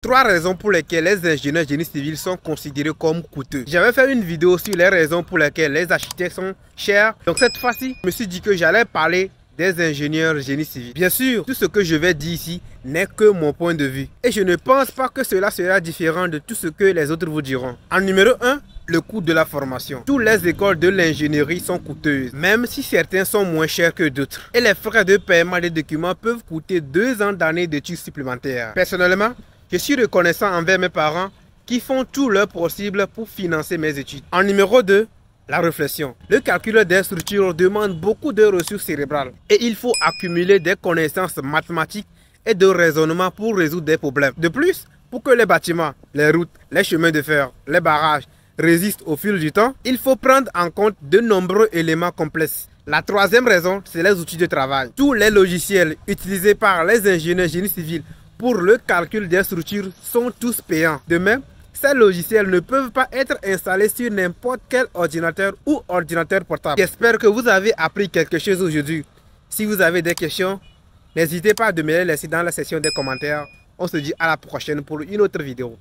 Trois raisons pour lesquelles les ingénieurs génie civil sont considérés comme coûteux. J'avais fait une vidéo sur les raisons pour lesquelles les architectes sont chers. Donc cette fois-ci, je me suis dit que j'allais parler des ingénieurs génie civil. Bien sûr, tout ce que je vais dire ici n'est que mon point de vue. Et je ne pense pas que cela sera différent de tout ce que les autres vous diront. En numéro 1, le coût de la formation. Toutes les écoles de l'ingénierie sont coûteuses, même si certains sont moins chers que d'autres. Et les frais de paiement des documents peuvent coûter deux ans d'années d'études supplémentaires. Personnellement, je suis reconnaissant envers mes parents qui font tout leur possible pour financer mes études. En numéro 2, la réflexion. Le calcul des structures demande beaucoup de ressources cérébrales et il faut accumuler des connaissances mathématiques et de raisonnement pour résoudre des problèmes. De plus, pour que les bâtiments, les routes, les chemins de fer, les barrages résistent au fil du temps, il faut prendre en compte de nombreux éléments complexes. La troisième raison, c'est les outils de travail. Tous les logiciels utilisés par les ingénieurs génie civil pour le calcul des structures sont tous payants. De même, ces logiciels ne peuvent pas être installés sur n'importe quel ordinateur ou ordinateur portable. J'espère que vous avez appris quelque chose aujourd'hui. Si vous avez des questions, n'hésitez pas à me les laisser dans la section des commentaires. On se dit à la prochaine pour une autre vidéo.